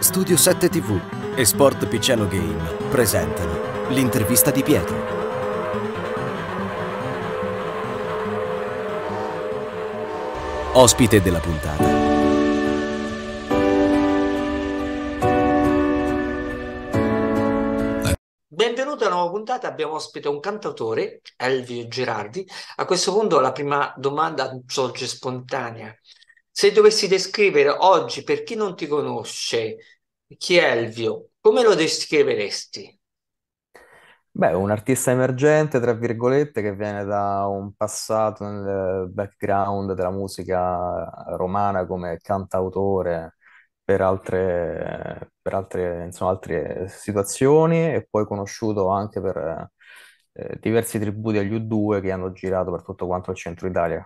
Studio 7 TV e Sport Picciano Game presentano l'intervista di Pietro. Ospite della puntata. Benvenuto alla nuova puntata, abbiamo ospite un cantautore, Elvio Girardi. A questo punto la prima domanda sorge spontanea. Se dovessi descrivere oggi, per chi non ti conosce, chi è Elvio, come lo descriveresti? Beh, un artista emergente, tra virgolette, che viene da un passato nel background della musica romana come cantautore per altre, per altre, insomma, altre situazioni e poi conosciuto anche per eh, diversi tributi agli U2 che hanno girato per tutto quanto il centro Italia.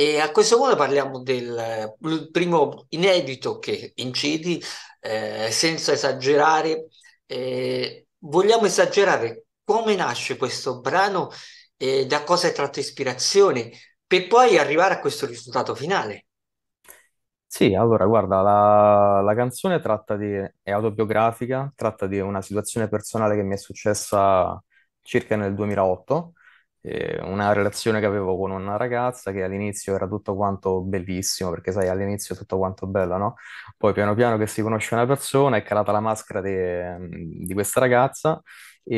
E a questo punto parliamo del primo inedito che incidi, eh, senza esagerare. Eh, vogliamo esagerare come nasce questo brano, eh, da cosa è tratto ispirazione, per poi arrivare a questo risultato finale. Sì, allora guarda, la, la canzone di, è autobiografica, tratta di una situazione personale che mi è successa circa nel 2008 eh, una relazione che avevo con una ragazza che all'inizio era tutto quanto bellissimo, perché sai, all'inizio è tutto quanto bello, no? Poi piano piano che si conosce una persona è calata la maschera de, di questa ragazza ed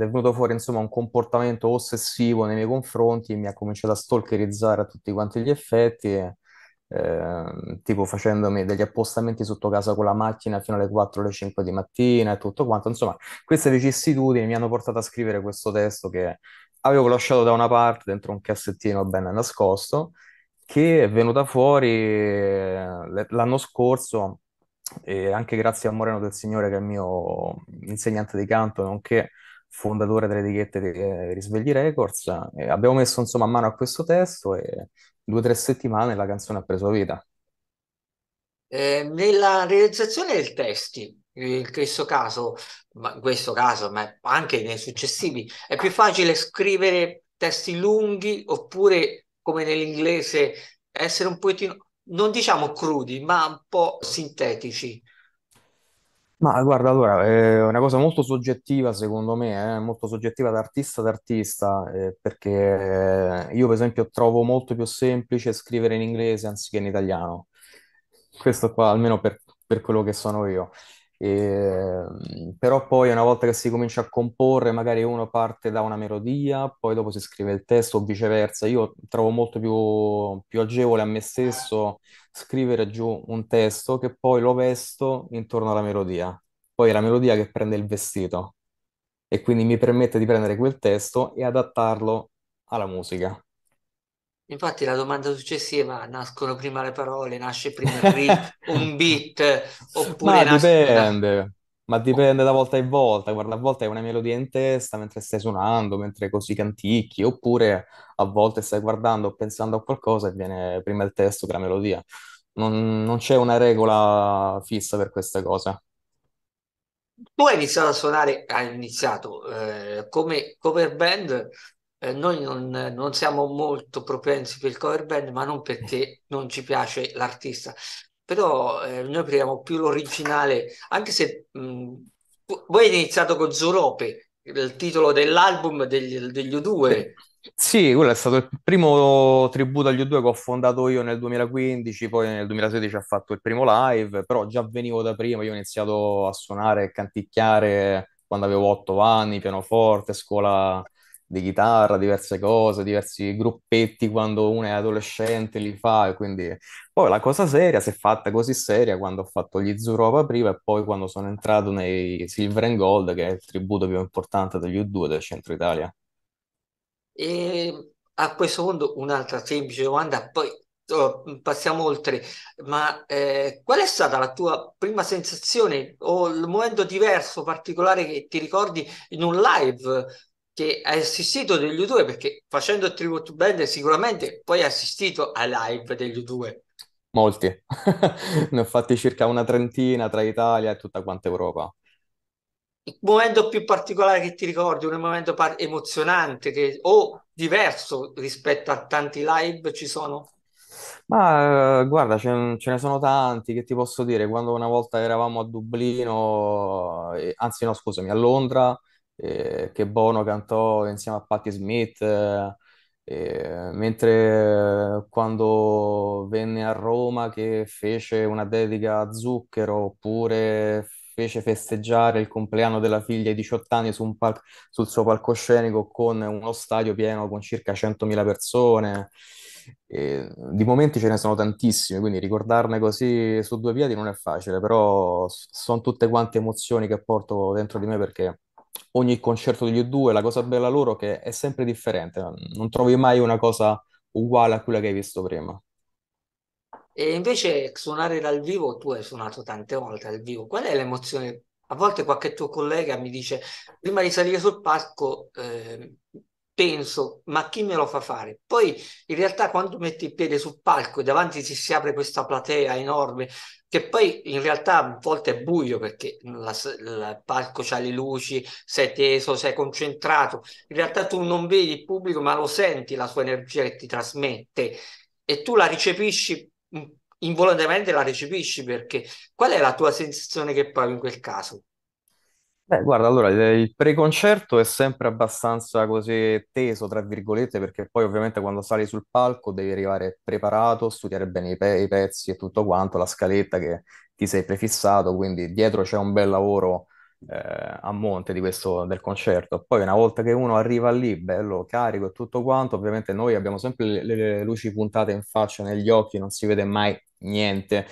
è venuto fuori insomma un comportamento ossessivo nei miei confronti e mi ha cominciato a stalkerizzare a tutti quanti gli effetti. eh, tipo facendomi degli appostamenti sotto casa con la macchina fino alle 4 alle 5 di mattina e tutto quanto. Insomma, queste vicissitudini mi hanno portato a scrivere questo testo che avevo lasciato da una parte dentro un cassettino ben nascosto che è venuta fuori eh, l'anno scorso, eh, anche grazie a Moreno del Signore, che è il mio insegnante di canto, nonché fondatore delle etichette di eh, Risvegli Records. Eh, abbiamo messo insomma mano a questo testo e due o tre settimane la canzone ha preso vita. Eh, nella realizzazione del testi, in questo caso, ma in questo caso, ma anche nei successivi, è più facile scrivere testi lunghi oppure, come nell'inglese, essere un pochettino, non diciamo crudi, ma un po' sintetici. Ma guarda, allora, è una cosa molto soggettiva secondo me, eh? molto soggettiva da artista ad artista, eh, perché eh, io per esempio trovo molto più semplice scrivere in inglese anziché in italiano. Questo qua, almeno per, per quello che sono io. E, ehm, però poi una volta che si comincia a comporre, magari uno parte da una melodia, poi dopo si scrive il testo o viceversa. Io trovo molto più, più agevole a me stesso scrivere giù un testo che poi lo vesto intorno alla melodia. Poi è la melodia che prende il vestito e quindi mi permette di prendere quel testo e adattarlo alla musica. Infatti la domanda successiva, nascono prima le parole, nasce prima un beat, oppure Ma nasce... dipende, ma oh. dipende da volta in volta. Guarda, a volte hai una melodia in testa mentre stai suonando, mentre così canticchi, oppure a volte stai guardando o pensando a qualcosa e viene prima il testo che la melodia. Non, non c'è una regola fissa per questa cosa. Tu hai iniziato a suonare, hai iniziato eh, come cover band eh, noi non, non, siamo molto propensi per il cover band, ma non perché non ci piace l'artista, però eh, noi preferiamo più l'originale, anche se mh, mm, voi avete iniziato con Zorope, il titolo dell'album degli, degli U2. Sì, quello è stato il primo tributo agli U2 che ho fondato io nel 2015, poi nel 2016 ha fatto il primo live, però già venivo da prima, io ho iniziato a suonare e canticchiare quando avevo otto anni, pianoforte, scuola di chitarra, diverse cose, diversi gruppetti quando uno è adolescente li fa e quindi poi la cosa seria si è fatta così seria quando ho fatto gli Zuropa prima e poi quando sono entrato nei Silver and Gold che è il tributo più importante degli U2 del centro Italia. E a questo punto un'altra semplice domanda, poi oh, passiamo oltre, ma eh, qual è stata la tua prima sensazione o il momento diverso, particolare che ti ricordi in un live che hai assistito degli U2 perché facendo il tribute band sicuramente poi hai assistito a live degli U2. Molti, ne ho fatti circa una trentina tra Italia e tutta quanta Europa. Il momento più particolare che ti ricordi, un momento par- emozionante che, o diverso rispetto a tanti live ci sono? Ma guarda, ce, ce, ne sono tanti che ti posso dire. Quando una volta eravamo a Dublino, anzi no, scusami, a Londra, eh, che Bono cantò insieme a Patti Smith, eh, mentre quando venne a Roma che fece una dedica a Zucchero, oppure fece festeggiare il compleanno della figlia ai 18 anni su un pal- sul suo palcoscenico con uno stadio pieno con circa 100.000 persone. E di momenti ce ne sono tantissimi, quindi ricordarne così su due piedi non è facile, però sono tutte quante emozioni che porto dentro di me perché ogni concerto degli U2, la cosa bella loro è che è sempre differente, non trovi mai una cosa uguale a quella che hai visto prima. E invece suonare dal vivo, tu hai suonato tante volte dal vivo, qual è l'emozione? A volte qualche tuo collega mi dice, prima di salire sul palco eh, penso, ma chi me lo fa fare? Poi in realtà quando metti il piede sul palco e davanti si, si apre questa platea enorme, che poi in realtà a volte è buio perché il palco ha le luci, sei teso, sei concentrato, in realtà tu non vedi il pubblico ma lo senti la sua energia che ti trasmette e tu la recepisci involontariamente la recepisci perché qual è la tua sensazione che provi in quel caso? Beh, guarda, allora il preconcerto è sempre abbastanza così teso, tra virgolette, perché poi ovviamente quando sali sul palco devi arrivare preparato, studiare bene i, pe- i pezzi e tutto quanto, la scaletta che ti sei prefissato, quindi dietro c'è un bel lavoro eh, a monte di questo, del concerto. Poi una volta che uno arriva lì, bello, carico e tutto quanto, ovviamente noi abbiamo sempre le- le luci puntate in faccia, negli occhi, non si vede mai niente,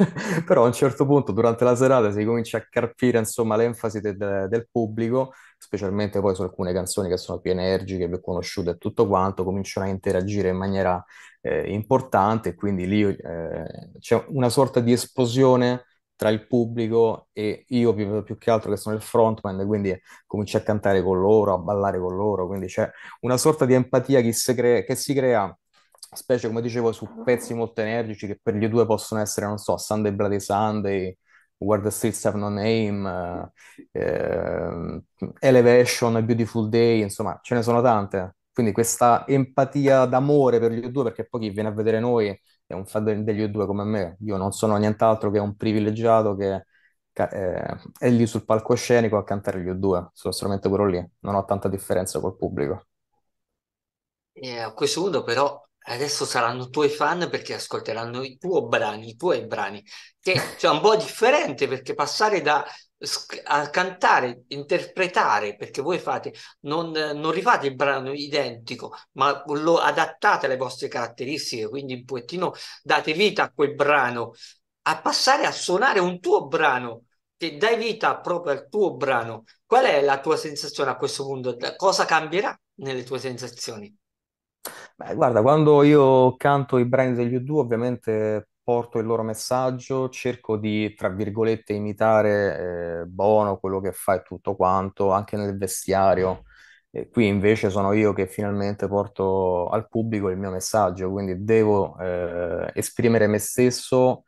però a un certo punto durante la serata si comincia a carpire insomma, l'enfasi de- de- del pubblico, specialmente poi su alcune canzoni che sono più energiche, più conosciute e tutto quanto, cominciano a interagire in maniera eh, importante, quindi lì eh, c'è una sorta di esplosione tra il pubblico e io più, più, che altro che sono il frontman, quindi comincio a cantare con loro, a ballare con loro, quindi c'è una sorta di empatia che si crea, che si crea specie come dicevo su ah. pezzi molto energici che per gli due possono essere, non so, Sunday Bloody Sunday, Where the Streets Have No Name, eh, Elevation, A Beautiful Day, insomma ce ne sono tante. Quindi questa empatia d'amore per gli U2, perché poi chi viene a vedere noi è un fan degli U2 come me, io non sono nient'altro che un privilegiato che eh, è lì sul palcoscenico a cantare gli U2, sono solamente quello lì, non ho tanta differenza col pubblico. Eh, a questo punto però adesso saranno i tuoi fan perché ascolteranno i tuoi brani, i tuoi brani, che cioè, è cioè, un po' differente perché passare da a cantare, interpretare, perché voi fate, non, non rifate il brano identico, ma lo adattate alle vostre caratteristiche, quindi un pochettino date vita a quel brano, a passare a suonare un tuo brano, che dai vita proprio al tuo brano. Qual è la tua sensazione a questo punto? Cosa cambierà nelle tue sensazioni? Beh, guarda, quando io canto i brani degli U2, ovviamente porto il loro messaggio, cerco di, tra virgolette, imitare eh, Bono, quello che fa e tutto quanto, anche nel vestiario. E qui invece sono io che finalmente porto al pubblico il mio messaggio, quindi devo eh, esprimere me stesso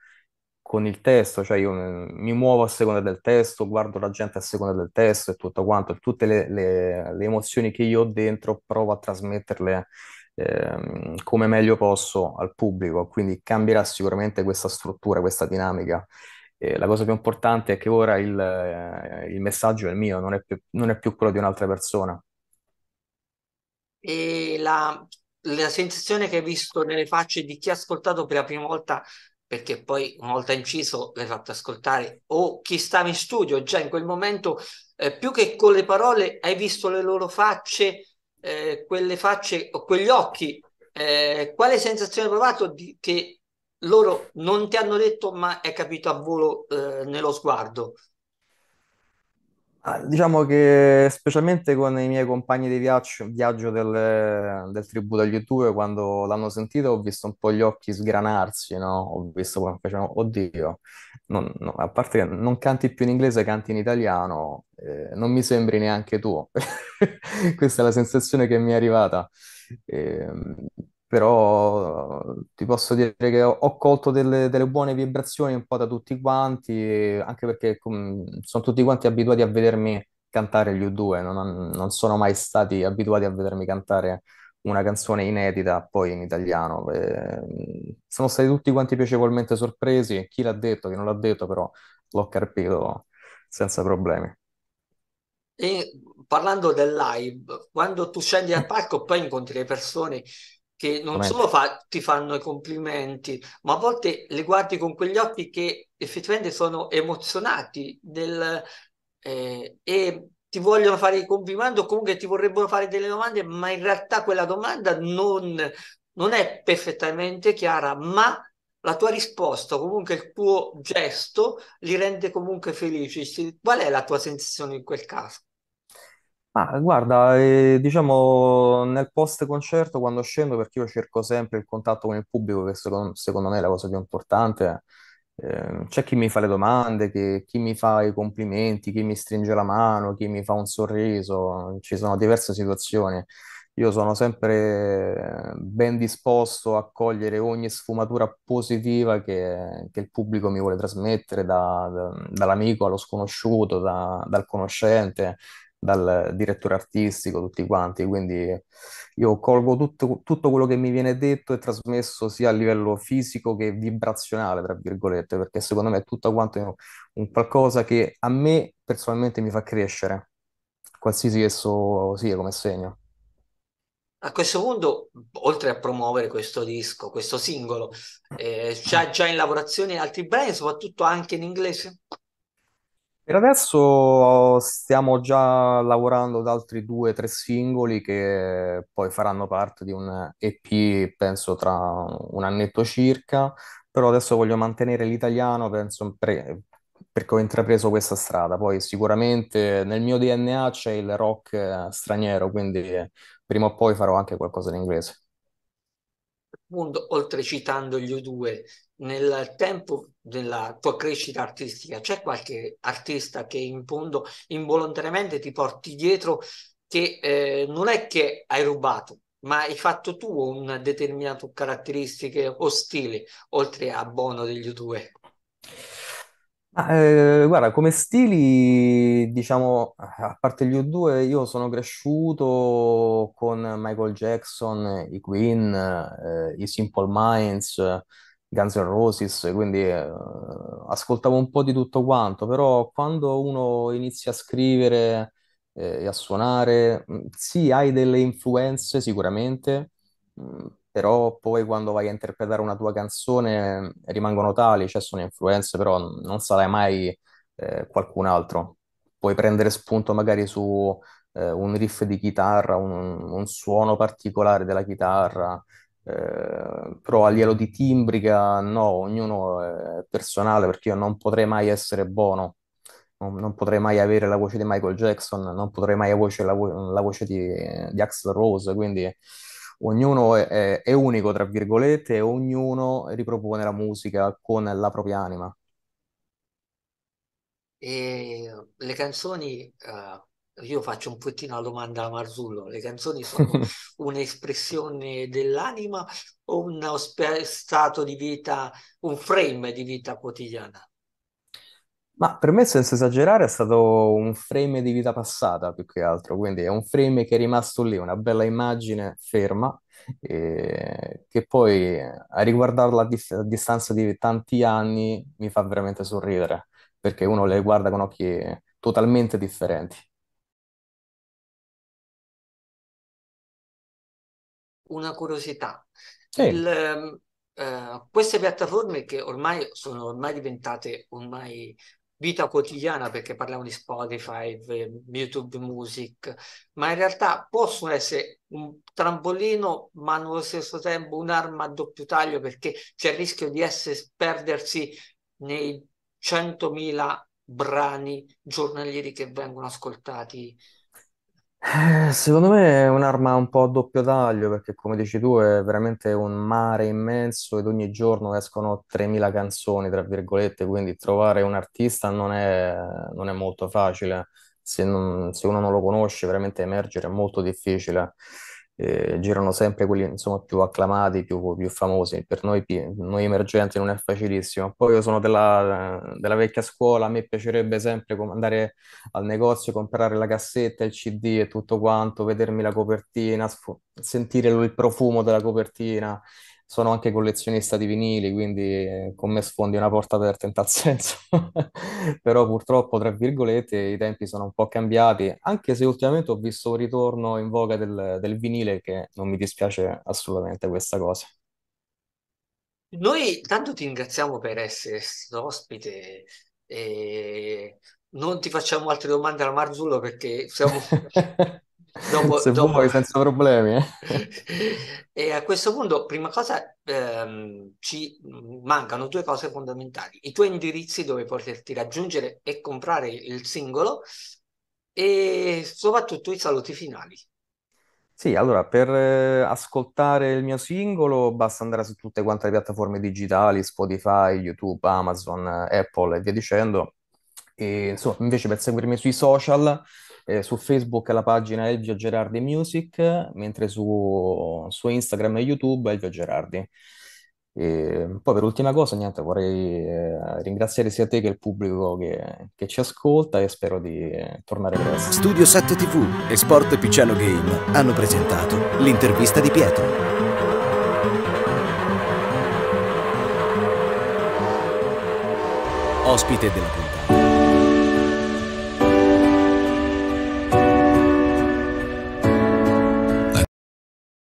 con il testo, cioè io mm, mi muovo a seconda del testo, guardo la gente a seconda del testo e tutto quanto, tutte le, le- le emozioni che io ho dentro provo a trasmetterle Ehm, come meglio posso al pubblico, quindi cambierà sicuramente questa struttura, questa dinamica. Eh, la cosa più importante è che ora il, eh, il messaggio è il mio, non è, più, non è più quello di un'altra persona. E la, la sensazione che hai visto nelle facce di chi ha ascoltato per la prima volta perché poi una volta inciso l'hai fatto ascoltare o chi stava in studio già in quel momento eh, più che con le parole hai visto le loro facce eh, quelle facce o quegli occhi, eh, quale sensazione hai provato di, che loro non ti hanno detto ma è capito a volo eh, nello sguardo? Ah, diciamo che specialmente con i miei compagni di viaggio, viaggio del, del tributo agli U2, quando l'hanno sentito ho visto un po' gli occhi sgranarsi, no? Ho visto come facevano, oddio, non- no, a parte che non canti più in inglese, canti in italiano, eh, non mi sembri neanche tu. Questa è la sensazione che mi è arrivata. Ehm, però ti posso dire che ho, ho colto delle, delle buone vibrazioni un po' da tutti quanti, anche perché com- sono tutti quanti abituati a vedermi cantare gli U2, non, non sono mai stati abituati a vedermi cantare una canzone inedita poi in italiano. Eh, sono stati tutti quanti piacevolmente sorpresi, chi l'ha detto, chi non l'ha detto, però l'ho carpito senza problemi. E parlando del live, quando tu scendi al palco poi incontri le persone che non Come solo fa, ti fanno i complimenti, ma a volte le guardi con quegli occhi che effettivamente sono emozionati del, eh, e ti vogliono fare i complimenti o comunque ti vorrebbero fare delle domande, ma in realtà quella domanda non, non è perfettamente chiara, ma la tua risposta, comunque il tuo gesto, li rende comunque felici. Qual è la tua sensazione in quel caso? Ah, guarda, eh, diciamo nel post concerto quando scendo, perché io cerco sempre il contatto con il pubblico, che secon- secondo, me è la cosa più importante. eh, c'è chi mi fa le domande, chi, chi mi fa i complimenti, chi mi stringe la mano, chi mi fa un sorriso, ci sono diverse situazioni. Io sono sempre eh, ben disposto a cogliere ogni sfumatura positiva che, che il pubblico mi vuole trasmettere, da- da- dall'amico allo sconosciuto, da- dal conoscente dal direttore artistico, tutti quanti, quindi io colgo tutto, tutto, quello che mi viene detto e trasmesso sia a livello fisico che vibrazionale, tra virgolette, perché secondo me è tutto quanto un qualcosa che a me personalmente mi fa crescere, qualsiasi esso sia come segno. A questo punto, oltre a promuovere questo disco, questo singolo, eh, c'è già in lavorazione altri brani, soprattutto anche in inglese? Per adesso stiamo già lavorando ad altri due o tre singoli che poi faranno parte di un EP, penso tra un annetto circa, però adesso voglio mantenere l'italiano, penso perché ho intrapreso questa strada. Poi sicuramente nel mio DNA c'è il rock eh, straniero, quindi prima o poi farò anche qualcosa in inglese. Mondo, oltre citando gli U2, nel tempo della tua crescita artistica c'è qualche artista che in fondo involontariamente ti porti dietro che eh, non è che hai rubato, ma hai fatto tu un determinato caratteristiche o stile, oltre a Bono degli U2? Ah, eh, guarda, come stili, diciamo, a parte gli U2, io sono cresciuto con Michael Jackson, i Queen, eh, i Simple Minds, Guns N' Roses, quindi eh, ascoltavo un po' di tutto quanto, però quando uno inizia a scrivere eh, e a suonare, mh, mm, sì, hai delle influenze sicuramente, mh, mm, però poi quando vai a interpretare una tua canzone mm, rimangono tali, cioè sono influenze, però non sarai mai eh, qualcun altro. Puoi prendere spunto magari su eh, un riff di chitarra, un, un suono particolare della chitarra eh, però a livello di timbrica no, ognuno è personale perché io non potrei mai essere buono, non, non potrei mai avere la voce di Michael Jackson, non potrei mai avere la, vo- la voce di, di, Axl Rose, quindi ognuno è, è, è unico, tra virgolette, e ognuno ripropone la musica con la propria anima. E eh, le canzoni, eh, io faccio un pochettino la domanda a Marzullo, le canzoni sono un'espressione dell'anima o uno stato di vita, un frame di vita quotidiana? Ma per me, senza esagerare, è stato un frame di vita passata più che altro, quindi è un frame che è rimasto lì, una bella immagine ferma, eh, che poi a riguardarla a, dif- a distanza di tanti anni mi fa veramente sorridere, perché uno le guarda con occhi totalmente differenti. una curiosità. Sì. Il, ehm, eh, queste piattaforme che ormai sono ormai diventate ormai vita quotidiana perché parliamo di Spotify, YouTube Music, ma in realtà possono essere un trampolino ma nello stesso tempo un'arma a doppio taglio perché c'è il rischio di essere, perdersi nei 100.000 brani giornalieri che vengono ascoltati eh, secondo me è un'arma un po' a doppio taglio perché, come dici tu, è veramente un mare immenso ed ogni giorno escono 3.000 canzoni, tra virgolette, quindi trovare un artista non è, non è molto facile. Se, non- se uno non lo conosce, veramente emergere è molto difficile. Eh, girano sempre quelli insomma, più acclamati, più, più famosi. Per noi, noi, emergenti non è facilissimo. Poi io sono della, della vecchia scuola, a me piacerebbe sempre andare al negozio, comprare la cassetta, il CD e tutto quanto, vedermi la copertina, sentire il profumo della copertina sono anche collezionista di vinili, quindi eh, con me sfondi una porta aperta in tal senso. Però purtroppo, tra virgolette, i tempi sono un po' cambiati, anche se ultimamente ho visto un ritorno in voga del, del vinile, che non mi dispiace assolutamente questa cosa. Noi tanto ti ringraziamo per essere stato ospite e non ti facciamo altre domande alla Marzullo perché siamo Dopo, Se dopo... vuoi, senza problemi. Eh. e a questo punto, prima cosa, ehm, ci mancano due cose fondamentali. I tuoi indirizzi dove poterti raggiungere e comprare il singolo e soprattutto i saluti finali. Sì, allora per eh, ascoltare il mio singolo basta andare su tutte quante le piattaforme digitali, Spotify, YouTube, Amazon, Apple e via dicendo. E, insomma, invece per seguirmi sui social eh, su Facebook la pagina Elvio Gerardi Music, mentre su, su Instagram e YouTube Elvio Gerardi. E poi per ultima cosa, niente, vorrei eh, ringraziare sia te che il pubblico che, che ci ascolta e spero di eh, tornare presto. Studio 7 TV e Sport Picciano Game hanno presentato l'intervista di Pietro. Ospite della